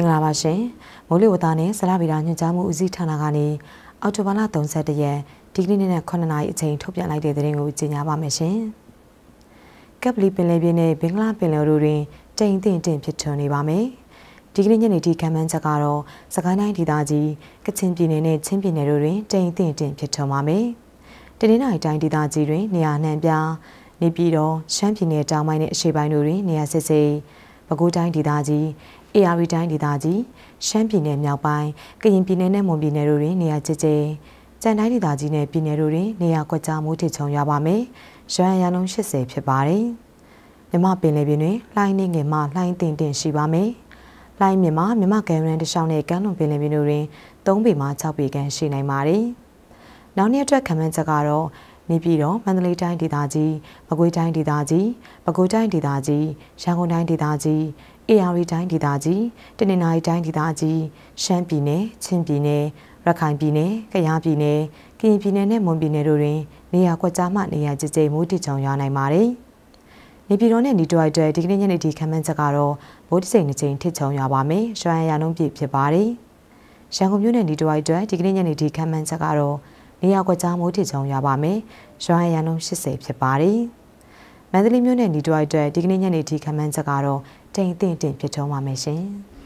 မင်္ဂလာပါရှင်မိုးလေဝသနဲ့ဆရာဗီတာညွှန်ကြားမှုဦးစီးဌာနကနေအောက်တိုဘာလ31ရက်ဒီကနေ့နဲ့9နာရီအချိန်ထုတ်ပြန်လိုက်တဲ့သတင်းကိုကြေညာပါမယ်ရှင်ကပ်ပလီပင်လယ်ပြင်နဲ့ဘင်္ဂလားပင်လယ်တို့တွင်တိမ်တင့်တင့်ဖြစ်ထွန်းနေပါမယ်ဒီကနေ့ညနေထိခံမှန်းချက်ကတော့စကိုင်းတိုင်းဒေသကြီးကချင်ပြည်နယ်နဲ့ချင်းပြည်နယ်တို့တွင်တိမ်တင့်တင့်ဖြစ်ထွန်းပါမယ်။တနင်္လာရီတိုင်းဒေသကြီးတွင်နေရာနှံပြနေပြည်တော်ရှမ်းပြည်နယ်တောင်ပိုင်းနှင့်အရှေ့ပိုင်းတို့တွင်နေရာစစ်စေးပဲခူးတိုင်းဒေသကြီးအေရီတိုင်းဒေသကြီးရှမ်းပြည်နယ်မြောက်ပိုင်းကရင်ပြည်နယ်နဲ့မွန်ပြည်နယ်တို့တွင်နေရာကျကျကြံတိုင်းဒေသကြီးနယ်ပြည်နယ်တို့တွင်နေရာကွက်ကြားမိုးထချုံရွာပါမယ်။ရွာရန်လုံး80ဖြစ်ပါတယ်။မြမပင်လေပင်တွင်လှိုင်းနေငယ်မှလှိုင်းတင်တင်ရှိပါမယ်။လှိုင်းမြမမြမကံရန်တလျှောက်နဲ့ကမ်းလွန်ပင်လေပင်တို့တွင်၃ပေမှ၆ပေခန့်ရှိနိုင်ပါတယ်။နောက်နှစ်အတွက်ခံမှန်းချက်ကတော့နေပြည်တော်မန္တလေးတိုင်းဒေသကြီးမကွေးတိုင်းဒေသကြီးပဲခူးတိုင်းဒေသကြီးရန်ကုန်တိုင်းဒေသကြီးအေရဝတီတိုင်းဒေသကြီးတနင်္သာရီတိုင်းဒေသကြီးရှမ်းပြည်နယ်ချင်းပြည်နယ်ရခိုင်ပြည်နယ်ကယားပြည်နယ်ကရင်ပြည်နယ်နဲ့မွန်ပြည်နယ်တို့တွင်နေရာကွက်ကြားမှနေရာကြကြိမ်မိုးတိချောင်ရွာနိုင်ပါတယ်။နေပြည်တော်နဲ့နေတိုရိုက်တွေဒီကနေ့ညနေဒီခမ်းမန်းချက်ကတော့မိုးတိစိမ်တစ်ချိန်ထိချောင်ရွာပါမယ်။ရွာရန်ရုံပြည့်ဖြစ်ပါတယ်။ရန်ကုန်မြို့နယ်နေတိုရိုက်တွေဒီကနေ့ညနေဒီခမ်းမန်းချက်ကတော့နေရာကွက်ကြားမိုးထစ်ချောင်းရွာပါမယ်။ရွာရန်လုံး80ဖြစ်ပါတယ်။မန္တလေးမြို့နယ်ဒီတွိုက်အတွက်ဒီကနေ့ညနေထိခမ်းမ်းချက်ကတော့တိမ်တင့်တင့်ဖြစ်ထုံးပါမယ်ရှင်။